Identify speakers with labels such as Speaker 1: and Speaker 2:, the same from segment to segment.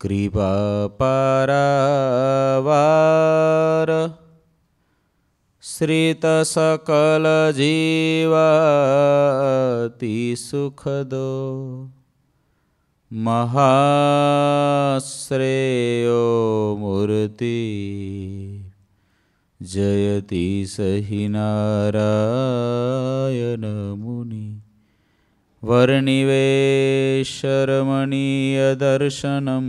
Speaker 1: कृपापरावार श्रितसकलजीवातिसुखदो सुखदो महाश्रेयो मूर्ति जयति स हि नारयनमुनि वर्निवेशरमणीयदर्शनम्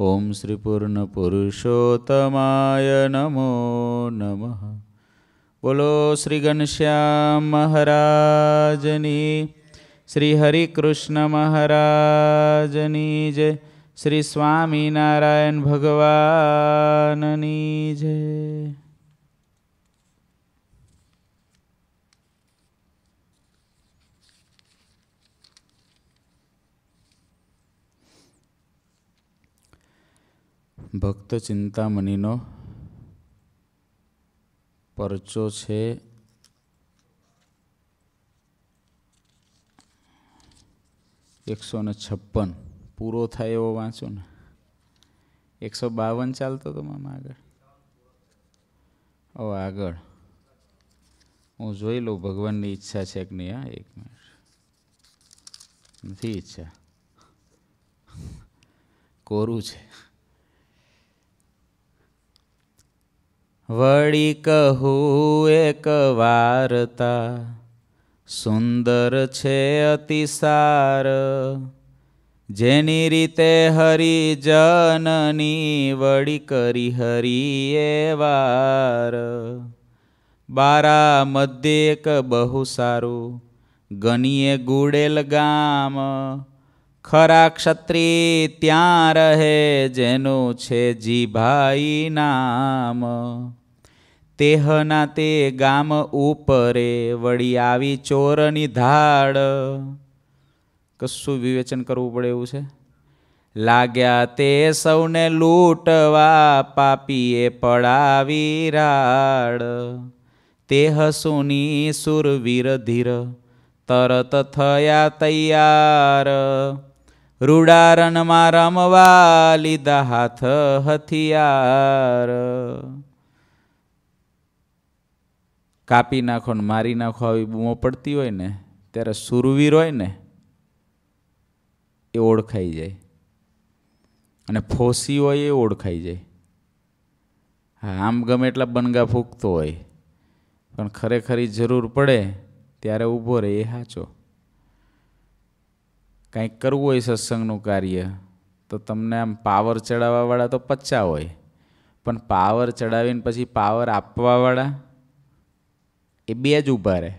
Speaker 1: ઓમ શ્રી પૂર્ણ પુરુષોત્તમાય નમો નમઃ બોલો શ્રી ઘનશ્યામ મહારાજની શ્રી હરિકૃષ્ણ મહારાજની જય શ્રી સ્વામિનારાયણ ભગવાનની જય ભક્ત ચિંતામણીનો પરચો છે એકસો ને છપ્પન પૂરો થાય એવો વાંચો ને એકસો બાવન ચાલતો હતો મામા આગળ ઓ આગળ હું જોઈ લઉં ભગવાનની ઈચ્છા છે કે નહીં હા એક મિનિટ નથી ઈચ્છા કોરું છે વળી કહું એક વાર્તા સુંદર છે અતિસાર જેની રીતે હરિજનની વળી કરી હરિએ વાર બારા મધ્ય એક બહુ સારું ગનીએ ગુડેલ ગામ ખરા ક્ષત્રી ત્યાં રહે જેનું છે જીભાઈ નામ તેહના તે ગામ ઉપરે વળી આવી ચોરની ધાડ કશું વિવેચન કરવું પડે એવું છે લાગ્યા તે સૌને લૂંટવા પાપીએ પડાવી રાડ તે હસુની સુરવીર ધીર તરત થયા તૈયાર રૂડારનમાં રમવા લીધા હાથ હથિયાર કાપી નાખો ને મારી નાખો આવી બૂમો પડતી હોય ને ત્યારે સુરવીર હોય ને એ ઓળખાઈ જાય અને ફોસી હોય એ ઓળખાઈ જાય હા આમ ગમે એટલા બનગા ફૂંકતો હોય પણ ખરેખરી જરૂર પડે ત્યારે ઊભો રહે એ સાચો કાંઈક કરવું હોય સત્સંગનું કાર્ય તો તમને આમ પાવર ચડાવવાવાળા તો પચ્ચા હોય પણ પાવર ચડાવીને પછી પાવર આપવાવાળા એ બે જ ઊભા રહે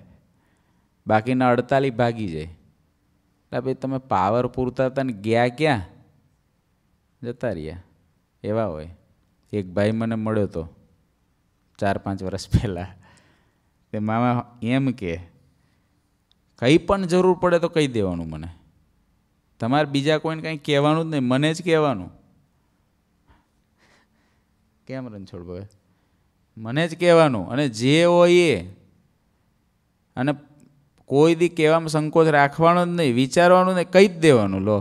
Speaker 1: બાકીના અડતાલીસ ભાગી જાય એટલે ભાઈ તમે પાવર પૂરતા હતા ને ગયા ક્યાં જતા રહ્યા એવા હોય એક ભાઈ મને મળ્યો તો ચાર પાંચ વર્ષ પહેલાં તે મામા એમ કે કંઈ પણ જરૂર પડે તો કહી દેવાનું મને તમારે બીજા કોઈને કંઈ કહેવાનું જ નહીં મને જ કહેવાનું કેમ રણછોડ ભાઈ મને જ કહેવાનું અને જે હોય એ અને કોઈ દી કહેવામાં સંકોચ રાખવાનો જ નહીં વિચારવાનું ને કહી જ દેવાનું લો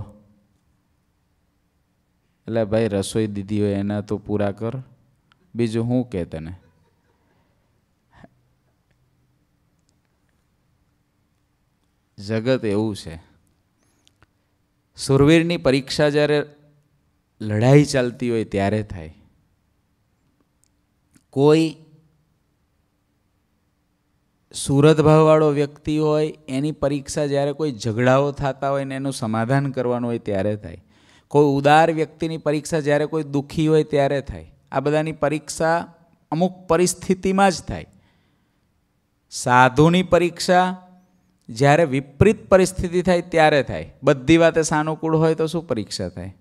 Speaker 1: એટલે ભાઈ રસોઈ દીધી હોય એના તો પૂરા કર બીજું હું કે તને જગત એવું છે સુરવીરની પરીક્ષા જ્યારે લડાઈ ચાલતી હોય ત્યારે થાય કોઈ સુરત ભાવવાળો વ્યક્તિ હોય એની પરીક્ષા જ્યારે કોઈ ઝઘડાઓ થતા હોય ને એનું સમાધાન કરવાનું હોય ત્યારે થાય કોઈ ઉદાર વ્યક્તિની પરીક્ષા જ્યારે કોઈ દુઃખી હોય ત્યારે થાય આ બધાની પરીક્ષા અમુક પરિસ્થિતિમાં જ થાય સાધુની પરીક્ષા જ્યારે વિપરીત પરિસ્થિતિ થાય ત્યારે થાય બધી વાતે સાનુકૂળ હોય તો શું પરીક્ષા થાય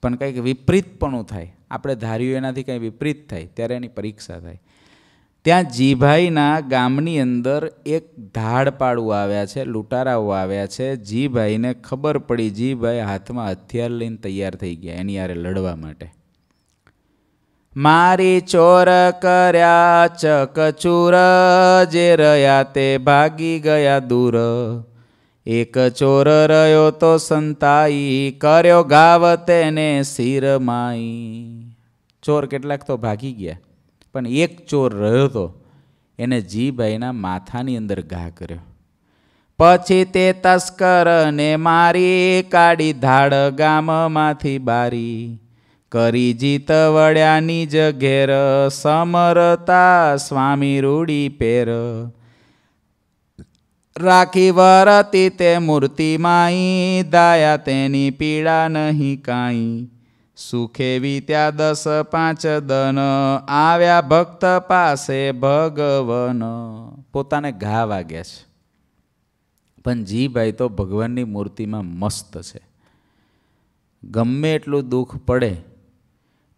Speaker 1: પણ કંઈક વિપરીતપણું થાય આપણે ધાર્યું એનાથી કંઈ વિપરીત થાય ત્યારે એની પરીક્ષા થાય ત્યાં જીભાઈના ગામની અંદર એક ધાડપાડું આવ્યા છે લૂંટારાઓ આવ્યા છે જીભાઈને ખબર પડી જીભાઈ હાથમાં હથિયાર લઈને તૈયાર થઈ ગયા એની યારે લડવા માટે મારી ચોર કર્યા ચકચૂર જે રહ્યા તે ભાગી ગયા દૂર એક ચોર રહ્યો તો સંતાઈ કર્યો ગાવ તેને શિરમાઈ ચોર કેટલાક તો ભાગી ગયા પણ એક ચોર રહ્યો હતો એને જીભાઈના માથાની અંદર ઘા કર્યો પછી તે તસ્કરને મારી કાઢી ધાડ ગામમાંથી બારી કરી જીત વળ્યાની જ ઘેર સમરતા સ્વામી રૂડી પેર રાખી વરતી તે મૂર્તિ માઈ દાયા તેની પીડા નહીં કાંઈ સુખેવી ત્યાં દસ પાંચ દન આવ્યા ભક્ત પાસે ભગવન પોતાને ઘા વાગ્યા છે પણ જીભાઈ તો ભગવાનની મૂર્તિમાં મસ્ત છે ગમે એટલું દુઃખ પડે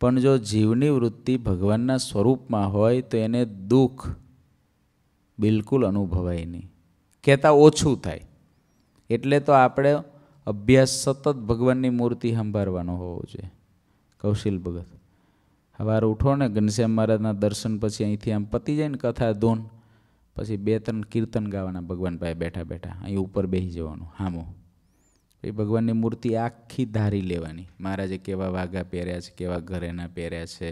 Speaker 1: પણ જો જીવની વૃત્તિ ભગવાનના સ્વરૂપમાં હોય તો એને દુઃખ બિલકુલ અનુભવાય નહીં કહેતા ઓછું થાય એટલે તો આપણે અભ્યાસ સતત ભગવાનની મૂર્તિ સંભાળવાનો હોવો જોઈએ કૌશિલ ભગત સવારે ઉઠો ને ઘનશ્યામ મહારાજના દર્શન પછી અહીંથી આમ પતી જાય ને કથા ધૂન પછી બે ત્રણ કીર્તન ગાવાના ભગવાન પાસે બેઠા બેઠા અહીં ઉપર બેસી જવાનું હામો એ ભગવાનની મૂર્તિ આખી ધારી લેવાની મહારાજે કેવા વાઘા પહેર્યા છે કેવા ઘરેના પહેર્યા છે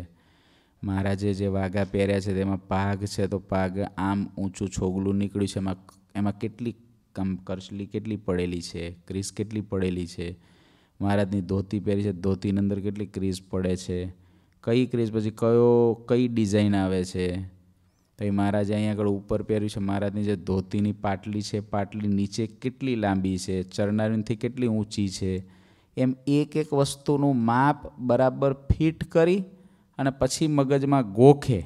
Speaker 1: મહારાજે જે વાઘા પહેર્યા છે તેમાં પાઘ છે તો પાઘ આમ ઊંચું છોગલું નીકળ્યું છે એમાં એમાં કેટલી કમ કરચલી કેટલી પડેલી છે ક્રિસ કેટલી પડેલી છે મહારાજની ધોતી પહેરી છે ધોતીની અંદર કેટલી ક્રીઝ પડે છે કઈ ક્રીઝ પછી કયો કઈ ડિઝાઇન આવે છે તો એ મહારાજે અહીંયા આગળ ઉપર પહેર્યું છે મહારાજની જે ધોતીની પાટલી છે પાટલી નીચે કેટલી લાંબી છે ચરનારીથી કેટલી ઊંચી છે એમ એક એક વસ્તુનું માપ બરાબર ફિટ કરી અને પછી મગજમાં ગોખે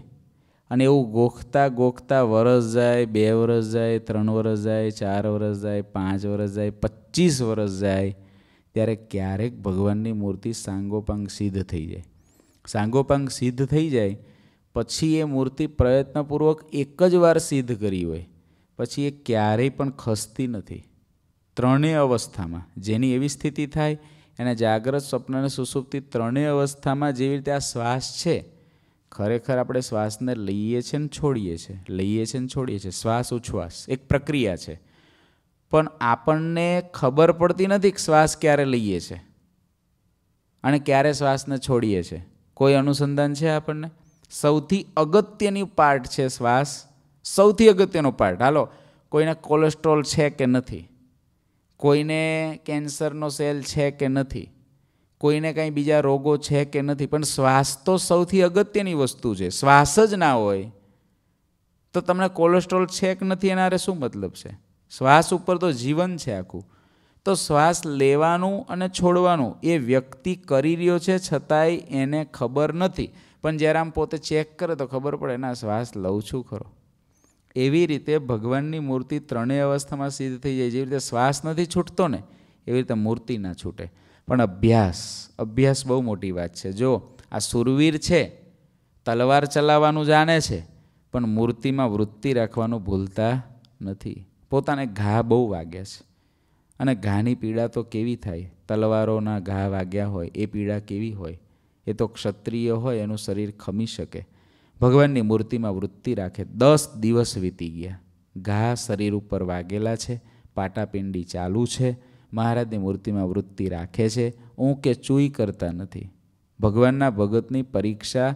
Speaker 1: અને એવું ગોખતા ગોખતા વરસ જાય બે વરસ જાય ત્રણ વરસ જાય ચાર વરસ જાય પાંચ વરસ જાય પચીસ વરસ જાય ત્યારે ક્યારેક ભગવાનની મૂર્તિ સાંગોપાંગ સિદ્ધ થઈ જાય સાંગોપાંગ સિદ્ધ થઈ જાય પછી એ મૂર્તિ પ્રયત્નપૂર્વક એક જ વાર સિદ્ધ કરી હોય પછી એ ક્યારેય પણ ખસતી નથી ત્રણેય અવસ્થામાં જેની એવી સ્થિતિ થાય એના જાગ્રત સ્વપ્ન અને સુસુપ્તિ ત્રણેય અવસ્થામાં જેવી રીતે આ શ્વાસ છે ખરેખર આપણે શ્વાસને લઈએ છીએ ને છોડીએ છીએ લઈએ છીએ ને છોડીએ છીએ શ્વાસ ઉચ્છ્વાસ એક પ્રક્રિયા છે પણ આપણને ખબર પડતી નથી કે શ્વાસ ક્યારે લઈએ છે અને ક્યારે શ્વાસને છોડીએ છીએ કોઈ અનુસંધાન છે આપણને સૌથી અગત્યની પાર્ટ છે શ્વાસ સૌથી અગત્યનો પાર્ટ હાલો કોઈને કોલેસ્ટ્રોલ છે કે નથી કોઈને કેન્સરનો સેલ છે કે નથી કોઈને કાંઈ બીજા રોગો છે કે નથી પણ શ્વાસ તો સૌથી અગત્યની વસ્તુ છે શ્વાસ જ ના હોય તો તમને કોલેસ્ટ્રોલ છે કે નથી એના શું મતલબ છે શ્વાસ ઉપર તો જીવન છે આખું તો શ્વાસ લેવાનું અને છોડવાનું એ વ્યક્તિ કરી રહ્યો છે છતાંય એને ખબર નથી પણ જ્યારે આમ પોતે ચેક કરે તો ખબર પડે ના શ્વાસ લઉં છું ખરો એવી રીતે ભગવાનની મૂર્તિ ત્રણેય અવસ્થામાં સિદ્ધ થઈ જાય જેવી રીતે શ્વાસ નથી છૂટતો ને એવી રીતે મૂર્તિ ના છૂટે પણ અભ્યાસ અભ્યાસ બહુ મોટી વાત છે જો આ સુરવીર છે તલવાર ચલાવવાનું જાણે છે પણ મૂર્તિમાં વૃત્તિ રાખવાનું ભૂલતા નથી પોતાને ઘા બહુ વાગ્યા છે અને ઘાની પીડા તો કેવી થાય તલવારોના ઘા વાગ્યા હોય એ પીડા કેવી હોય એ તો ક્ષત્રિય હોય એનું શરીર ખમી શકે ભગવાનની મૂર્તિમાં વૃત્તિ રાખે દસ દિવસ વીતી ગયા ઘા શરીર ઉપર વાગેલા છે પાટાપિંડી ચાલુ છે મહારાજની મૂર્તિમાં વૃત્તિ રાખે છે હું કે ચૂઈ કરતા નથી ભગવાનના ભગતની પરીક્ષા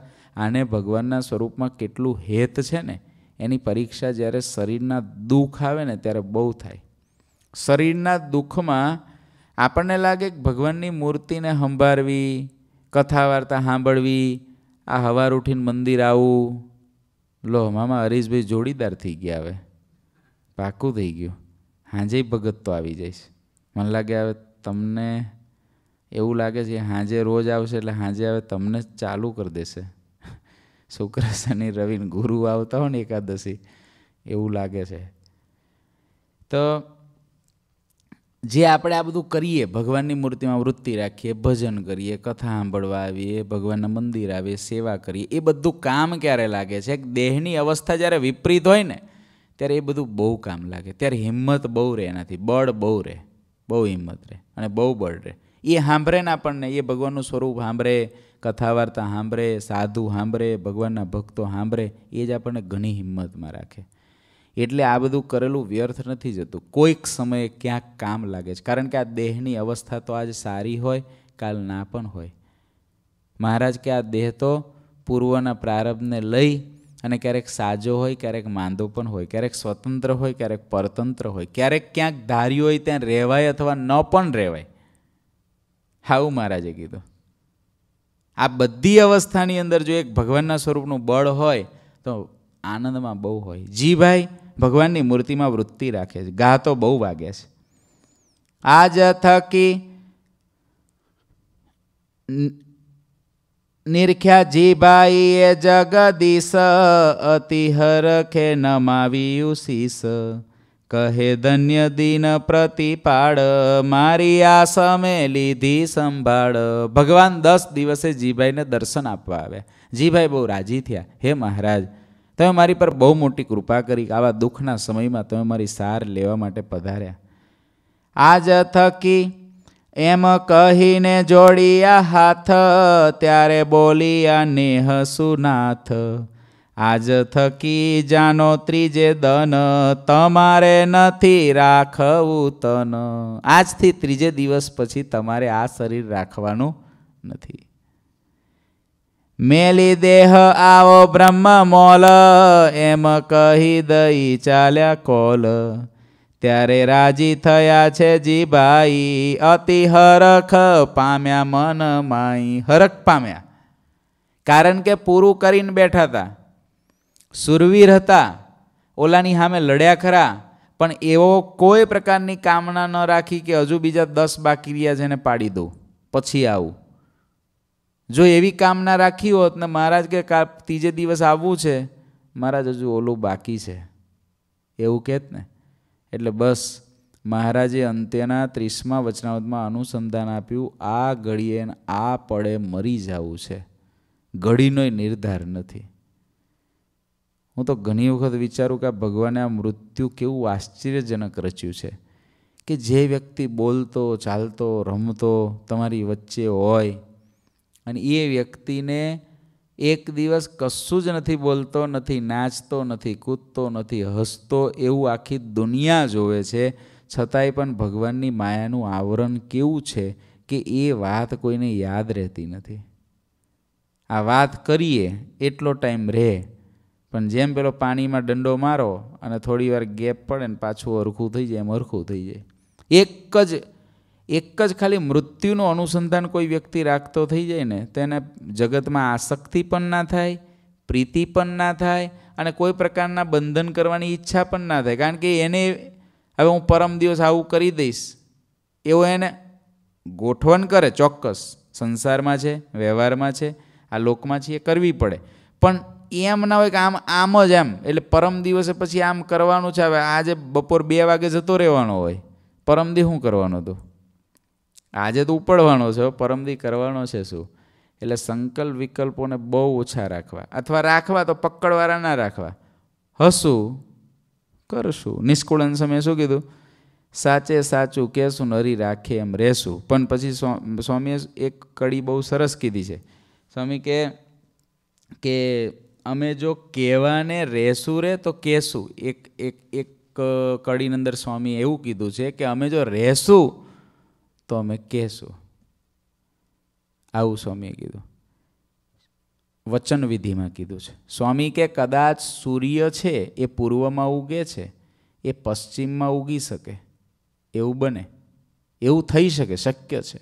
Speaker 1: આને ભગવાનના સ્વરૂપમાં કેટલું હેત છે ને એની પરીક્ષા જ્યારે શરીરના દુઃખ આવે ને ત્યારે બહુ થાય શરીરના દુઃખમાં આપણને લાગે કે ભગવાનની મૂર્તિને સંભાળવી કથા વાર્તા સાંભળવી આ હવાર ઉઠીને મંદિર આવવું લો મામા હરીશભાઈ જોડીદાર થઈ ગયા હવે પાકું થઈ ગયું હાંજે ભગત તો આવી જાય છે મને લાગે હવે તમને એવું લાગે છે હાંજે રોજ આવશે એટલે હાંજે હવે તમને ચાલુ કરી દેશે શુક્ર શનિ રવિને ગુરુ આવતા હોય ને એકાદશી એવું લાગે છે તો જે આપણે આ બધું કરીએ ભગવાનની મૂર્તિમાં વૃત્તિ રાખીએ ભજન કરીએ કથા સાંભળવા આવીએ ભગવાનના મંદિર આવીએ સેવા કરીએ એ બધું કામ ક્યારે લાગે છે દેહની અવસ્થા જ્યારે વિપરીત હોય ને ત્યારે એ બધું બહુ કામ લાગે ત્યારે હિંમત બહુ રહે એનાથી બળ બહુ રહે બહુ હિંમત રહે અને બહુ બળ રહે એ સાંભળે ને આપણને એ ભગવાનનું સ્વરૂપ સાંભળે કથા વાર્તા સાંભળે સાધુ સાંભળે ભગવાનના ભક્તો સાંભળે એ જ આપણને ઘણી હિંમતમાં રાખે એટલે આ બધું કરેલું વ્યર્થ નથી જતું કોઈક સમયે ક્યાંક કામ લાગે છે કારણ કે આ દેહની અવસ્થા તો આજ સારી હોય કાલ ના પણ હોય મહારાજ કે આ દેહ તો પૂર્વના પ્રારંભને લઈ અને ક્યારેક સાજો હોય ક્યારેક માંદો પણ હોય ક્યારેક સ્વતંત્ર હોય ક્યારેક પરતંત્ર હોય ક્યારેક ક્યાંક ધાર્યું હોય ત્યાં રહેવાય અથવા ન પણ રહેવાય હાવું મહારાજે કીધું આ બધી અવસ્થાની અંદર જો એક ભગવાનના સ્વરૂપનું બળ હોય તો આનંદમાં બહુ હોય જીભાઈ ભગવાનની મૂર્તિમાં વૃત્તિ રાખે છે ગા તો બહુ વાગે છે આ જ થકી નિરખ્યા જીભાઈ એ જગદીશ અતિહરખે નમાવી ઉશીષ કહે ધન્ય દિન પ્રતિપાળ મારી આ સમે લીધી સંભાળ ભગવાન દસ દિવસે જીભાઈને દર્શન આપવા આવ્યા જીભાઈ બહુ રાજી થયા હે મહારાજ તમે મારી પર બહુ મોટી કૃપા કરી આવા દુઃખના સમયમાં તમે મારી સાર લેવા માટે પધાર્યા આજ થકી એમ કહીને જોડિયા હાથ ત્યારે બોલિયા નેહ સુનાથ આજ થકી જાનો ત્રીજે દન તમારે નથી રાખવું તન આજથી ત્રીજે દિવસ પછી તમારે આ શરીર રાખવાનું નથી મેલી દેહ આવો બ્રહ્મ મોલ એમ કહી દઈ ચાલ્યા કોલ ત્યારે રાજી થયા છે જીભાઈ અતિ હરખ પામ્યા મન માઈ હરખ પામ્યા કારણ કે પૂરું કરીને બેઠા હતા સુરવીર હતા ઓલાની સામે લડ્યા ખરા પણ એવો કોઈ પ્રકારની કામના ન રાખી કે હજુ બીજા દસ બાકી રહ્યા જેને પાડી દઉં પછી આવું જો એવી કામના રાખી હોત ને મહારાજ કે ત્રીજે દિવસ આવવું છે મહારાજ હજુ ઓલું બાકી છે એવું કહેત ને એટલે બસ મહારાજે અંત્યના ત્રીસમા વચનાવતમાં અનુસંધાન આપ્યું આ ઘડીએ આ પડે મરી જવું છે ઘડીનોય નિર્ધાર નથી હું તો ઘણી વખત વિચારું કે આ ભગવાને આ મૃત્યુ કેવું આશ્ચર્યજનક રચ્યું છે કે જે વ્યક્તિ બોલતો ચાલતો રમતો તમારી વચ્ચે હોય અને એ વ્યક્તિને એક દિવસ કશું જ નથી બોલતો નથી નાચતો નથી કૂદતો નથી હસતો એવું આખી દુનિયા જોવે છે છતાંય પણ ભગવાનની માયાનું આવરણ કેવું છે કે એ વાત કોઈને યાદ રહેતી નથી આ વાત કરીએ એટલો ટાઈમ રહે પણ જેમ પેલો પાણીમાં દંડો મારો અને થોડી વાર ગેપ પડે ને પાછું અરખું થઈ જાય એમ અરખું થઈ જાય એક જ એક જ ખાલી મૃત્યુનું અનુસંધાન કોઈ વ્યક્તિ રાખતો થઈ જાય ને તેને જગતમાં આસક્તિ પણ ના થાય પ્રીતિ પણ ના થાય અને કોઈ પ્રકારના બંધન કરવાની ઈચ્છા પણ ના થાય કારણ કે એને હવે હું પરમ દિવસ આવું કરી દઈશ એવો એને ગોઠવણ કરે ચોક્કસ સંસારમાં છે વ્યવહારમાં છે આ લોકમાં છે એ કરવી પડે પણ એમ ના હોય કે આમ આમ જ એમ એટલે પરમ દિવસે પછી આમ કરવાનું છે હવે આજે બપોર બે વાગે જતો રહેવાનો હોય પરમદી શું કરવાનો તો આજે તો ઉપડવાનો છે પરમદી કરવાનો છે શું એટલે સંકલ્પ વિકલ્પોને બહુ ઓછા રાખવા અથવા રાખવા તો પકડવાળા ના રાખવા હશું કરશું નિષ્કુળન સમયે શું કીધું સાચે સાચું કહેશું નરી રાખે એમ રહેશું પણ પછી સ્વામીએ એક કડી બહુ સરસ કીધી છે સ્વામી કે કે અમે જો કહેવાને રહેશું રે તો કહેશું એક એક એક કડીનંદર સ્વામીએ એવું કીધું છે કે અમે જો રહેશું તો અમે કહેશું આવું સ્વામીએ કીધું વચન વિધિમાં કીધું છે સ્વામી કે કદાચ સૂર્ય છે એ પૂર્વમાં ઉગે છે એ પશ્ચિમમાં ઉગી શકે એવું બને એવું થઈ શકે શક્ય છે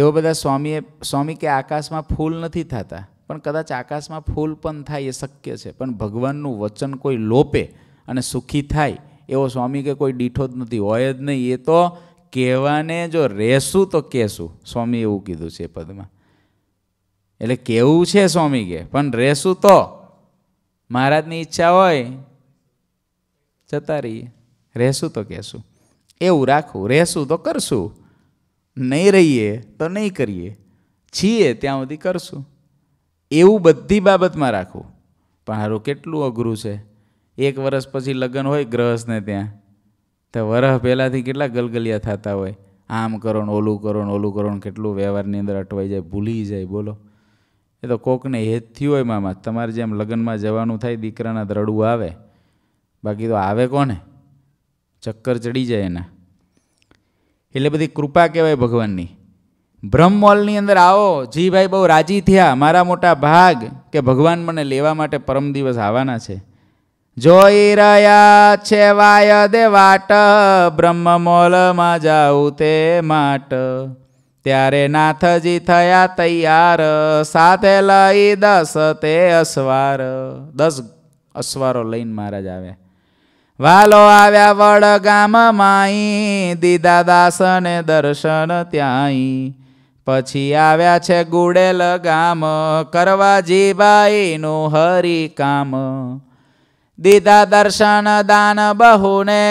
Speaker 1: એવા બધા સ્વામીએ સ્વામી કે આકાશમાં ફૂલ નથી થતા પણ કદાચ આકાશમાં ફૂલ પણ થાય એ શક્ય છે પણ ભગવાનનું વચન કોઈ લોપે અને સુખી થાય એવો સ્વામી કે કોઈ દીઠો જ નથી હોય જ નહીં એ તો કહેવાને જો રહેશું તો કહેશું સ્વામી એવું કીધું છે પદમાં એટલે કેવું છે સ્વામી કે પણ રહેશું તો મહારાજની ઈચ્છા હોય જતા રહીએ રહેશું તો કહેશું એવું રાખવું રહેશું તો કરશું નહીં રહીએ તો નહીં કરીએ છીએ ત્યાં સુધી કરશું એવું બધી બાબતમાં રાખવું પણ હારું કેટલું અઘરું છે એક વર્ષ પછી લગ્ન હોય ગ્રહસ્થને ત્યાં તો વરહ પહેલાંથી કેટલા ગલગલિયા થતા હોય આમ કરો ઓલું કરો ઓલું કરો કેટલું વ્યવહારની અંદર અટવાઈ જાય ભૂલી જાય બોલો એ તો કોકને હેત થયું હોય મામા તમારે જેમ લગ્નમાં જવાનું થાય દીકરાના દ્રડું આવે બાકી તો આવે કોને ચક્કર ચડી જાય એના એટલે બધી કૃપા કહેવાય ભગવાનની બ્રહ્મ મોલની અંદર આવો જીભાઈ બહુ રાજી થયા મારા મોટા ભાગ કે ભગવાન મને લેવા માટે પરમ દિવસ આવવાના છે જોઈ રહ્યા છે વાય દે વાટ બ્રહ્મ મોલમાં જાઉં તે માટ ત્યારે નાથજી થયા તૈયાર સાથે લઈ દસ તે અસવાર દસ અસવારો લઈને મહારાજ આવ્યા વાલો આવ્યા વડ ગામ માઈ દીદા દાસને દર્શન ત્યાંય પછી આવ્યા છે ગુડેલ ગામ કરવાજીભાઈ નું હરી દીધા દર્શન દાન બહુને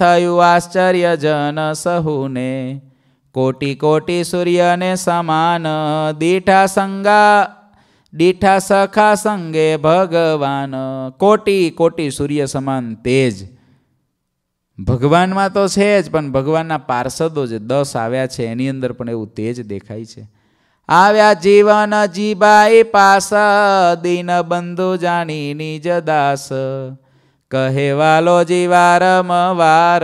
Speaker 1: થયું આશ્ચર્ય જન સહુને કોટી કોટી સૂર્યને સમાન દીઠા સંગા દીઠા સખા સંગે ભગવાન કોટી કોટી સૂર્ય સમાન તેજ ભગવાનમાં તો છે જ પણ ભગવાનના પાર્ષદો જે દસ આવ્યા છે એની અંદર પણ એવું તેજ દેખાય છે આવ્યા જીવન જીબાઈ પાસા દિન બંધુ જાણી નિજ દાસ કહે વાલો જીવાર વાર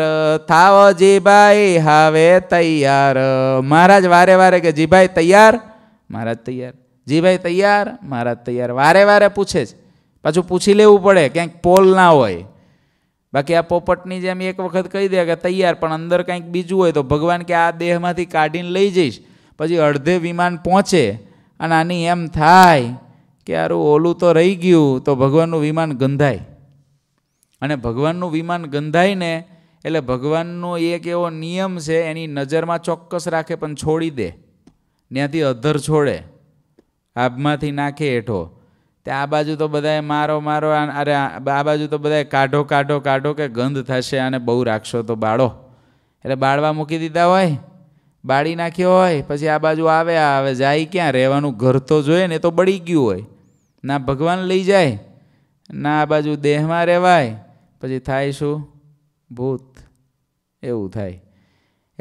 Speaker 1: થાવો જીભાઈ હવે તૈયાર મહારાજ વારે વારે કે જીભાઈ તૈયાર મહારાજ તૈયાર જીભાઈ તૈયાર મહારાજ તૈયાર વારે વારે પૂછે જ પાછું પૂછી લેવું પડે ક્યાંક પોલ ના હોય બાકી આ પોપટની જેમ એક વખત કહી દે કે તૈયાર પણ અંદર કંઈક બીજું હોય તો ભગવાન કે આ દેહમાંથી કાઢીને લઈ જઈશ પછી અડધે વિમાન પહોંચે અને આની એમ થાય કે યારું ઓલું તો રહી ગયું તો ભગવાનનું વિમાન ગંધાય અને ભગવાનનું વિમાન ગંધાય ને એટલે ભગવાનનો એક એવો નિયમ છે એની નજરમાં ચોક્કસ રાખે પણ છોડી દે ત્યાંથી અધર છોડે આબમાંથી નાખે હેઠો તે આ બાજુ તો બધાએ મારો મારો અરે આ બાજુ તો બધાએ કાઢો કાઢો કાઢો કે ગંધ થશે અને બહુ રાખશો તો બાળો એટલે બાળવા મૂકી દીધા હોય બાળી નાખ્યો હોય પછી આ બાજુ આવે આવે જાય ક્યાં રહેવાનું ઘર તો જોઈએ ને તો બળી ગયું હોય ના ભગવાન લઈ જાય ના આ બાજુ દેહમાં રહેવાય પછી થાય શું ભૂત એવું થાય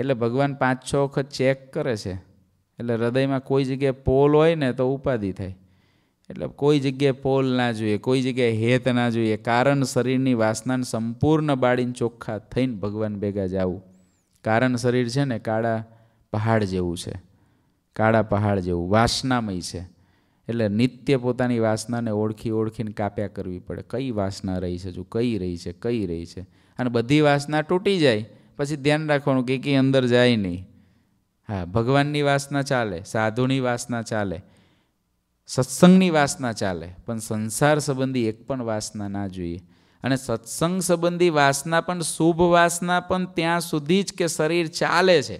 Speaker 1: એટલે ભગવાન પાંચ છ વખત ચેક કરે છે એટલે હૃદયમાં કોઈ જગ્યાએ પોલ હોય ને તો ઉપાધિ થાય એટલે કોઈ જગ્યાએ પોલ ના જોઈએ કોઈ જગ્યાએ હેત ના જોઈએ કારણ શરીરની વાસનાને સંપૂર્ણ બાળીને ચોખ્ખા થઈને ભગવાન ભેગા જવું કારણ શરીર છે ને કાળા પહાડ જેવું છે કાળા પહાડ જેવું વાસનામય છે એટલે નિત્ય પોતાની વાસનાને ઓળખી ઓળખીને કાપ્યા કરવી પડે કઈ વાસના રહી છે જો કઈ રહી છે કઈ રહી છે અને બધી વાસના તૂટી જાય પછી ધ્યાન રાખવાનું કે કે અંદર જાય નહીં હા ભગવાનની વાસના ચાલે સાધુની વાસના ચાલે સત્સંગની વાસના ચાલે પણ સંસાર સંબંધી એક પણ વાસના ના જોઈએ અને સત્સંગ સંબંધી વાસના પણ શુભ વાસના પણ ત્યાં સુધી જ કે શરીર ચાલે છે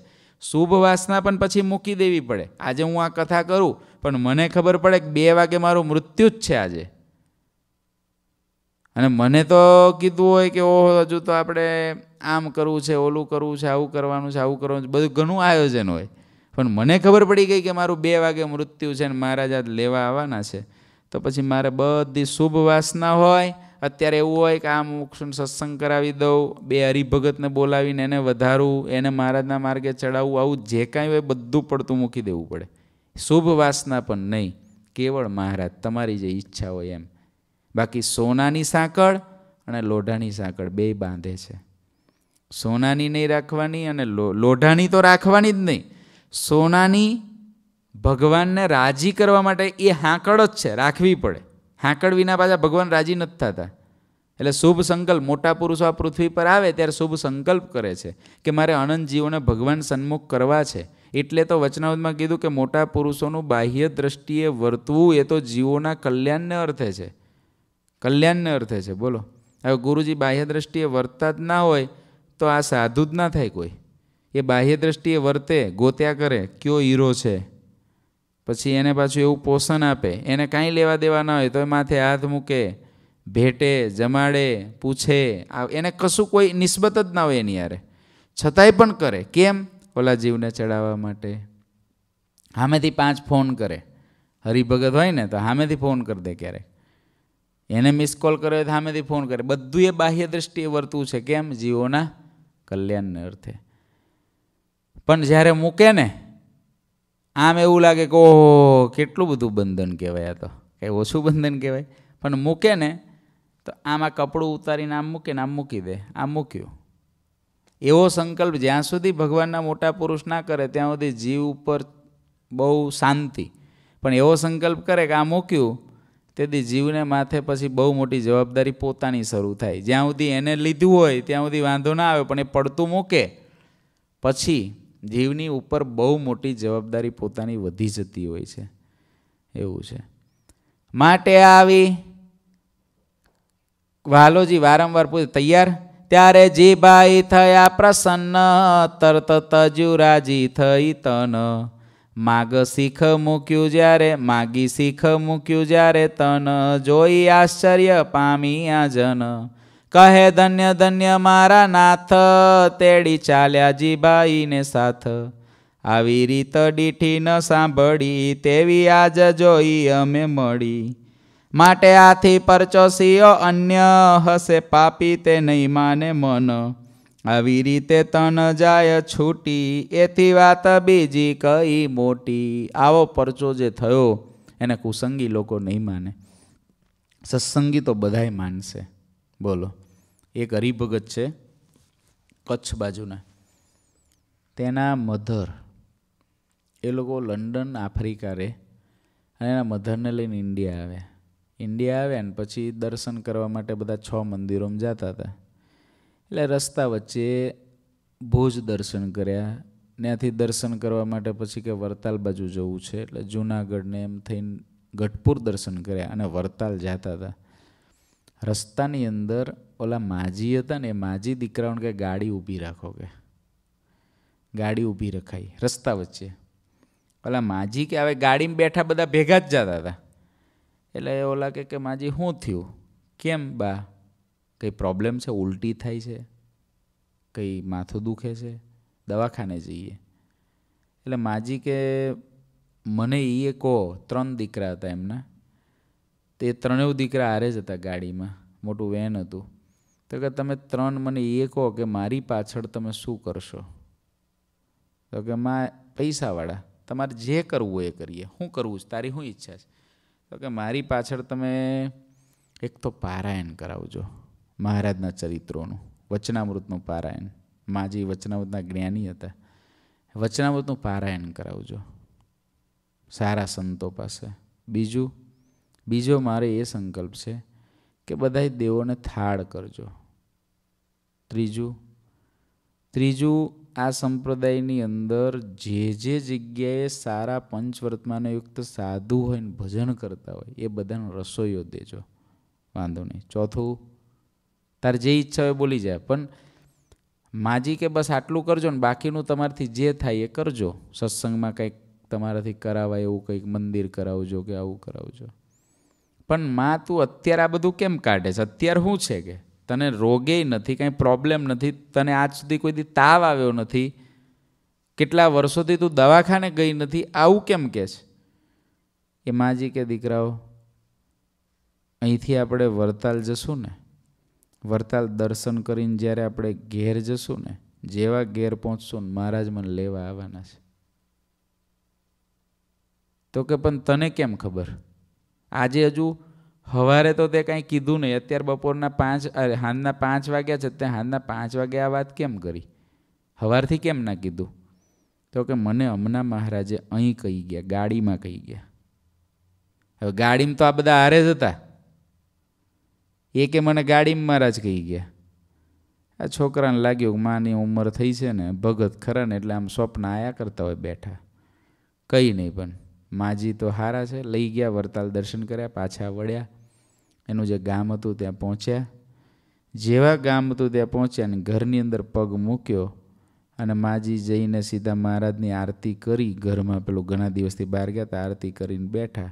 Speaker 1: શુભ વાસના પણ પછી મૂકી દેવી પડે આજે હું આ કથા કરું પણ મને ખબર પડે કે બે વાગે મારું મૃત્યુ જ છે આજે અને મને તો કીધું હોય કે ઓહો હજુ તો આપણે આમ કરવું છે ઓલું કરવું છે આવું કરવાનું છે આવું કરવાનું છે બધું ઘણું આયોજન હોય પણ મને ખબર પડી ગઈ કે મારું બે વાગે મૃત્યુ છે ને મહારાજ આજ લેવા આવવાના છે તો પછી મારે બધી શુભ વાસના હોય અત્યારે એવું હોય કે આ મોક્ષ સત્સંગ કરાવી દઉં બે હરિભગતને બોલાવીને એને વધારવું એને મહારાજના માર્ગે ચડાવવું આવું જે કાંઈ હોય બધું પડતું મૂકી દેવું પડે શુભ વાસના પણ નહીં કેવળ મહારાજ તમારી જે ઈચ્છા હોય એમ બાકી સોનાની સાંકળ અને લોઢાની સાંકળ બે બાંધે છે સોનાની નહીં રાખવાની અને લોઢાની તો રાખવાની જ નહીં સોનાની ભગવાનને રાજી કરવા માટે એ હાંકડ જ છે રાખવી પડે હાંકળ વિના પાછા ભગવાન રાજી નથી થતા એટલે શુભ સંકલ્પ મોટા પુરુષો આ પૃથ્વી પર આવે ત્યારે શુભ સંકલ્પ કરે છે કે મારે અનંત જીવોને ભગવાન સન્મુખ કરવા છે એટલે તો વચનાવતમાં કીધું કે મોટા પુરુષોનું બાહ્ય દ્રષ્ટિએ વર્તવું એ તો જીવોના કલ્યાણને અર્થે છે કલ્યાણને અર્થે છે બોલો હવે ગુરુજી બાહ્ય દ્રષ્ટિએ વર્તા જ ના હોય તો આ સાધુ જ ના થાય કોઈ એ બાહ્ય દ્રષ્ટિએ વર્તે ગોત્યા કરે કયો હીરો છે પછી એને પાછું એવું પોષણ આપે એને કાંઈ લેવા દેવા ન હોય તો એ માથે હાથ મૂકે ભેટે જમાડે પૂછે એને કશું કોઈ નિસ્બત જ ના હોય એની યારે છતાંય પણ કરે કેમ ઓલા જીવને ચડાવવા માટે સામેથી પાંચ ફોન કરે હરિભગત હોય ને તો સામેથી ફોન કરી દે ક્યારેક એને મિસ કોલ કર્યો તો સામેથી ફોન કરે બધું એ બાહ્ય દ્રષ્ટિએ વર્તવું છે કેમ જીવોના કલ્યાણને અર્થે પણ જ્યારે મૂકે ને આમ એવું લાગે કે ઓહો કેટલું બધું બંધન કહેવાય આ તો કંઈ ઓછું બંધન કહેવાય પણ મૂકે ને તો આમ આ કપડું ઉતારીને આમ મૂકીને આમ મૂકી દે આમ મૂક્યું એવો સંકલ્પ જ્યાં સુધી ભગવાનના મોટા પુરુષ ના કરે ત્યાં સુધી જીવ ઉપર બહુ શાંતિ પણ એવો સંકલ્પ કરે કે આ મૂક્યું તેથી જીવને માથે પછી બહુ મોટી જવાબદારી પોતાની શરૂ થાય જ્યાં સુધી એને લીધું હોય ત્યાં સુધી વાંધો ના આવે પણ એ પડતું મૂકે પછી જીવની ઉપર બહુ મોટી જવાબદારી પોતાની વધી જતી હોય છે એવું છે માટે આવી વાલોજી વારંવાર પૂછે તૈયાર ત્યારે જીભાઈ થયા પ્રસન્ન તરત તજુ રાજી થઈ તન માગ શીખ મૂક્યું જ્યારે માગી શીખ મૂક્યું જ્યારે તન જોઈ આશ્ચર્ય પામી આ જન કહે ધન્ય ધન્ય મારા નાથ તેડી ચાલ્યા જીભાઈને સાથ આવી રીત ડીઠી ન સાંભળી તેવી આજ જોઈ અમે મળી માટે આથી પરચોસીઓ અન્ય હશે પાપી તે નહીં માને મન આવી રીતે તન જાય છૂટી એથી વાત બીજી કઈ મોટી આવો પરચો જે થયો એને કુસંગી લોકો નહીં માને સત્સંગી તો બધાય માનશે બોલો એક હરિભગત છે કચ્છ બાજુના તેના મધર એ લોકો લંડન આફ્રિકા રહે અને એના મધરને લઈને ઇન્ડિયા આવ્યા ઇન્ડિયા આવ્યા ને પછી દર્શન કરવા માટે બધા છ મંદિરોમાં જતા હતા એટલે રસ્તા વચ્ચે ભોજ દર્શન કર્યા ત્યાંથી દર્શન કરવા માટે પછી કે વરતાલ બાજુ જવું છે એટલે જુનાગઢને એમ થઈને ગઢપુર દર્શન કર્યા અને વરતાલ જતા હતા રસ્તાની અંદર ઓલા માજી હતા ને એ માજી દીકરાઓને કે ગાડી ઊભી રાખો કે ગાડી ઊભી રખાઈ રસ્તા વચ્ચે ઓલા માજી કે હવે ગાડીમાં બેઠા બધા ભેગા જ જતા હતા એટલે એ ઓલા કે કે માજી શું થયું કેમ બા કંઈ પ્રોબ્લેમ છે ઉલટી થાય છે કંઈ માથું દુખે છે દવાખાને જઈએ એટલે માજી કે મને એ કહો ત્રણ દીકરા હતા એમના તે ત્રણેય દીકરા હારે જ હતા ગાડીમાં મોટું વેન હતું તો કે તમે ત્રણ મને એ કહો કે મારી પાછળ તમે શું કરશો તો કે માં પૈસાવાળા તમારે જે કરવું એ કરીએ શું કરવું છે તારી શું ઈચ્છા છે તો કે મારી પાછળ તમે એક તો પારાયણ કરાવજો મહારાજના ચરિત્રોનું વચનામૃતનું પારાયણ માજી વચનામૃતના જ્ઞાની હતા વચનામૃતનું પારાયણ કરાવજો સારા સંતો પાસે બીજું બીજો મારે એ સંકલ્પ છે કે બધા દેવોને થાળ કરજો ત્રીજું ત્રીજું આ સંપ્રદાયની અંદર જે જે જગ્યાએ સારા પંચવર્તમાનો યુક્ત સાધુ હોય ને ભજન કરતા હોય એ બધાને રસોઈઓ દેજો વાંધો નહીં ચોથું તારે જે ઈચ્છા હોય બોલી જાય પણ માજી કે બસ આટલું કરજો ને બાકીનું તમારાથી જે થાય એ કરજો સત્સંગમાં કંઈક તમારાથી કરાવાય એવું કંઈક મંદિર કરાવજો કે આવું કરાવજો પણ માં તું અત્યારે આ બધું કેમ કાઢે છે અત્યારે શું છે કે તને રોગે નથી કાંઈ પ્રોબ્લેમ નથી તને આજ સુધી કોઈ દી તાવ આવ્યો નથી કેટલા વર્ષોથી તું દવાખાને ગઈ નથી આવું કેમ કે છે એ માજી કે દીકરાઓ અહીંથી આપણે વરતાલ જશું ને વરતાલ દર્શન કરીને જ્યારે આપણે ઘેર જશું ને જેવા ઘેર પહોંચશું ને મહારાજ મને લેવા આવવાના છે તો કે પણ તને કેમ ખબર આજે હજુ સવારે તો તે કાંઈ કીધું નહીં અત્યારે બપોરના પાંચ હાંજના પાંચ વાગ્યા છે તે હાંજના પાંચ વાગે આ વાત કેમ કરી સવારથી કેમ ના કીધું તો કે મને હમણાં મહારાજે અહીં કહી ગયા ગાડીમાં કહી ગયા હવે ગાડીમાં તો આ બધા હારે જ હતા એ કે મને ગાડીમાં મહારાજ કહી ગયા આ છોકરાને લાગ્યું માની ઉંમર થઈ છે ને ભગત ખરા ને એટલે આમ સ્વપ્ન આયા કરતા હોય બેઠા કંઈ નહીં પણ માજી તો હારા છે લઈ ગયા વરતાલ દર્શન કર્યા પાછા વળ્યા એનું જે ગામ હતું ત્યાં પહોંચ્યા જેવા ગામ હતું ત્યાં પહોંચ્યા અને ઘરની અંદર પગ મૂક્યો અને માજી જઈને સીધા મહારાજની આરતી કરી ઘરમાં પેલું ઘણા દિવસથી બહાર ગયા હતા આરતી કરીને બેઠા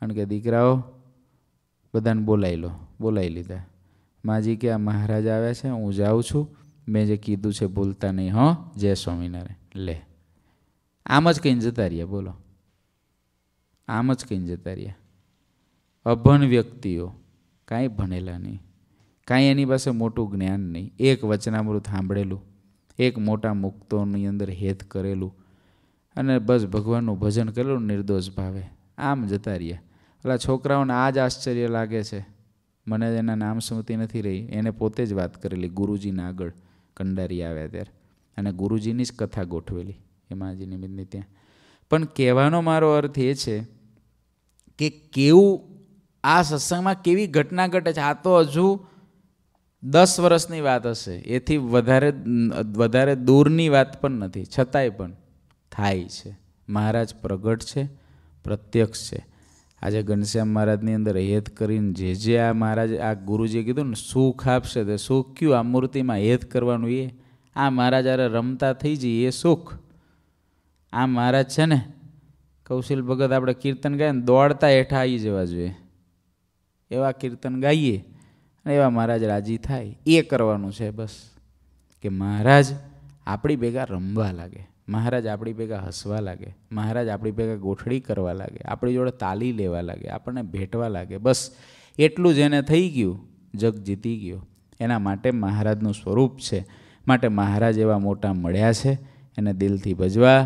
Speaker 1: અને કે દીકરાઓ બધાને બોલાવી લો બોલાવી લીધા માજી કે આ મહારાજ આવ્યા છે હું જાઉં છું મેં જે કીધું છે ભૂલતા નહીં હં જય સ્વામિનારાયણ લે આમ જ કંઈ જતા રહ્યા બોલો આમ જ કહીને જતા રહ્યા અભણ વ્યક્તિઓ કાંઈ ભણેલા નહીં કાંઈ એની પાસે મોટું જ્ઞાન નહીં એક વચનામૃત સાંભળેલું એક મોટા મુક્તોની અંદર હેત કરેલું અને બસ ભગવાનનું ભજન કરેલું નિર્દોષ ભાવે આમ જતા રહ્યા એટલે છોકરાઓને આ જ આશ્ચર્ય લાગે છે મને એના નામ સ્મૃતિ નથી રહી એને પોતે જ વાત કરેલી ગુરુજીના આગળ કંડારી આવ્યા ત્યારે અને ગુરુજીની જ કથા ગોઠવેલી હેમાજી નિમિત્તની ત્યાં પણ કહેવાનો મારો અર્થ એ છે કે કેવું આ સત્સંગમાં કેવી ઘટના ઘટે છે આ તો હજુ દસ વર્ષની વાત હશે એથી વધારે વધારે દૂરની વાત પણ નથી છતાંય પણ થાય છે મહારાજ પ્રગટ છે પ્રત્યક્ષ છે આજે ઘનશ્યામ મહારાજની અંદર હેત કરીને જે જે આ મહારાજ આ ગુરુજીએ કીધું ને સુખ આપશે તે સુખ કયું આ મૂર્તિમાં હેત કરવાનું એ આ મહારાજ આરે રમતા થઈ જઈએ એ સુખ આ મહારાજ છે ને કૌશિલ ભગત આપણે કીર્તન ગાઈએ ને દોડતા હેઠા આવી જવા જોઈએ એવા કીર્તન ગાઈએ અને એવા મહારાજ રાજી થાય એ કરવાનું છે બસ કે મહારાજ આપણી ભેગા રમવા લાગે મહારાજ આપણી ભેગા હસવા લાગે મહારાજ આપણી ભેગા ગોઠડી કરવા લાગે આપણી જોડે તાલી લેવા લાગે આપણને ભેટવા લાગે બસ એટલું જ એને થઈ ગયું જગ જીતી ગયો એના માટે મહારાજનું સ્વરૂપ છે માટે મહારાજ એવા મોટા મળ્યા છે એને દિલથી ભજવા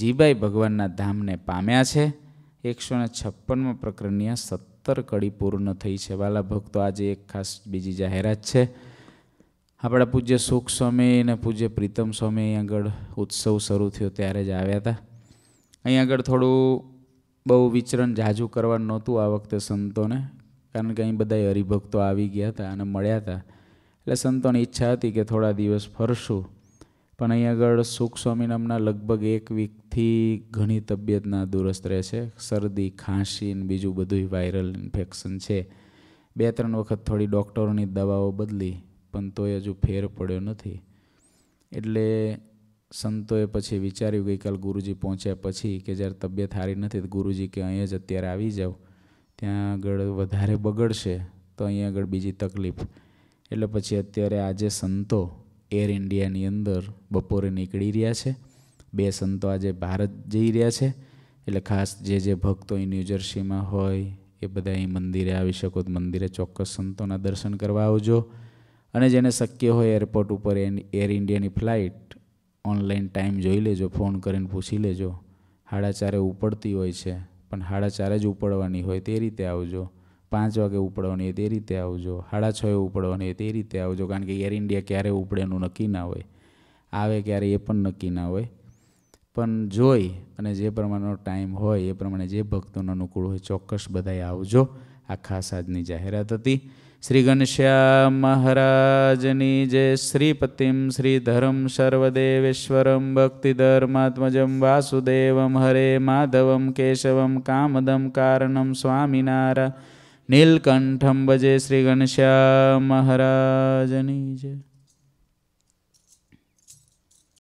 Speaker 1: જીભાઈ ભગવાનના ધામને પામ્યા છે એકસો ને છપ્પનમાં પ્રકરણની આ સત્તર કડી પૂર્ણ થઈ છે વાલા ભક્તો આજે એક ખાસ બીજી જાહેરાત છે આપણા પૂજ્ય સુખ સ્વામી અને પૂજ્ય પ્રીતમ સ્વામી અહીં આગળ ઉત્સવ શરૂ થયો ત્યારે જ આવ્યા હતા અહીં આગળ થોડું બહુ વિચરણ જાજુ કરવાનું નહોતું આ વખતે સંતોને કારણ કે અહીં બધા હરિભક્તો આવી ગયા હતા અને મળ્યા હતા એટલે સંતોની ઈચ્છા હતી કે થોડા દિવસ ફરશું પણ અહીં આગળ સુખ સ્વામી નામના લગભગ એક વીકથી ઘણી તબિયતના દુરસ્ત રહે છે શરદી ખાંસી ને બીજું બધું વાયરલ ઇન્ફેક્શન છે બે ત્રણ વખત થોડી ડૉક્ટરોની દવાઓ બદલી પણ તોય હજુ ફેર પડ્યો નથી એટલે સંતોએ પછી વિચાર્યું ગઈકાલ ગુરુજી પહોંચ્યા પછી કે જ્યારે તબિયત સારી નથી તો ગુરુજી કે અહીંયા જ અત્યારે આવી જાઓ ત્યાં આગળ વધારે બગડશે તો અહીંયા આગળ બીજી તકલીફ એટલે પછી અત્યારે આજે સંતો એર ઇન્ડિયાની અંદર બપોરે નીકળી રહ્યા છે બે સંતો આજે ભારત જઈ રહ્યા છે એટલે ખાસ જે જે ભક્તો અહીં ન્યૂજર્સીમાં હોય એ બધા અહીં મંદિરે આવી શકો તો મંદિરે ચોક્કસ સંતોના દર્શન કરવા આવજો અને જેને શક્ય હોય એરપોર્ટ ઉપર એર ઇન્ડિયાની ફ્લાઇટ ઓનલાઈન ટાઈમ જોઈ લેજો ફોન કરીને પૂછી લેજો હાડા ચારે ઉપડતી હોય છે પણ હાડા ચારે જ ઉપડવાની હોય તે રીતે આવજો પાંચ વાગે ઉપડવાની હોય તે રીતે આવજો સાડા છએ ઉપડવાની હોય તે રીતે આવજો કારણ કે એર ઇન્ડિયા ક્યારે ઉપડેનું નક્કી ના હોય આવે ક્યારે એ પણ નક્કી ના હોય પણ જોઈ અને જે પ્રમાણેનો ટાઈમ હોય એ પ્રમાણે જે ભક્તોને અનુકૂળ હોય ચોક્કસ બધાએ આવજો આ ખાસ આજની જાહેરાત હતી શ્રી ઘનશ્યામ મહારાજની જે શ્રીપતિમ શ્રીધરમ સર્વદેવેશ્વરમ ભક્તિધર્માત્મજમ વાસુદેવમ હરે માધવમ કેશવમ કામદમ કારણમ સ્વામિનારાયણ નીલકંઠમ ભજે શ્રી ઘનશ્યામ મહારાજની જય